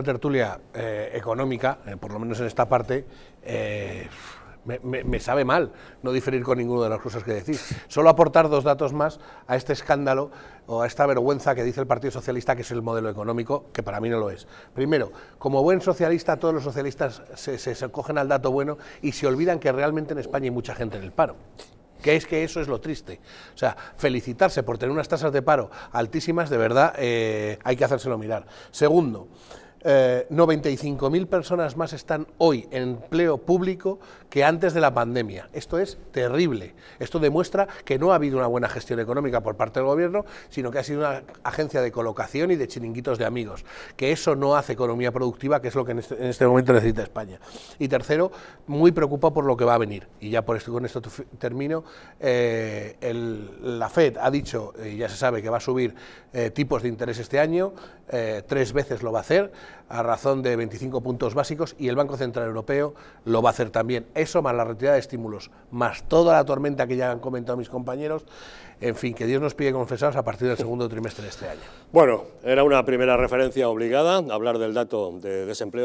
La tertulia eh, económica, eh, por lo menos en esta parte, eh, me, sabe mal no diferir con ninguna de las cosas que decís. Solo aportar dos datos más a este escándalo o a esta vergüenza que dice el Partido Socialista que es el modelo económico, que para mí no lo es. Primero, como buen socialista, todos los socialistas se, cogen al dato bueno y se olvidan que realmente en España hay mucha gente en el paro que es que eso es lo triste. O sea, felicitarse por tener unas tasas de paro altísimas, de verdad, hay que hacérselo mirar. Segundo, 95.000 eh, personas más están hoy en empleo público que antes de la pandemia. Esto es terrible. Esto demuestra que no ha habido una buena gestión económica por parte del gobierno, sino que ha sido una agencia de colocación y de chiringuitos de amigos. Que eso no hace economía productiva, que es lo que en este, este momento necesita España. Y tercero, muy preocupado por lo que va a venir. Y ya por esto, con esto termino. Eh, la Fed ha dicho, y ya se sabe, que va a subir eh, tipos de interés este año, tres veces lo va a hacer a razón de 25 puntos básicos y el Banco Central Europeo lo va a hacer también. Eso más la retirada de estímulos, más toda la tormenta que ya han comentado mis compañeros, en fin, que Dios nos pide confesados a partir del segundo trimestre de este año. Bueno, era una primera referencia obligada, hablar del dato de desempleo.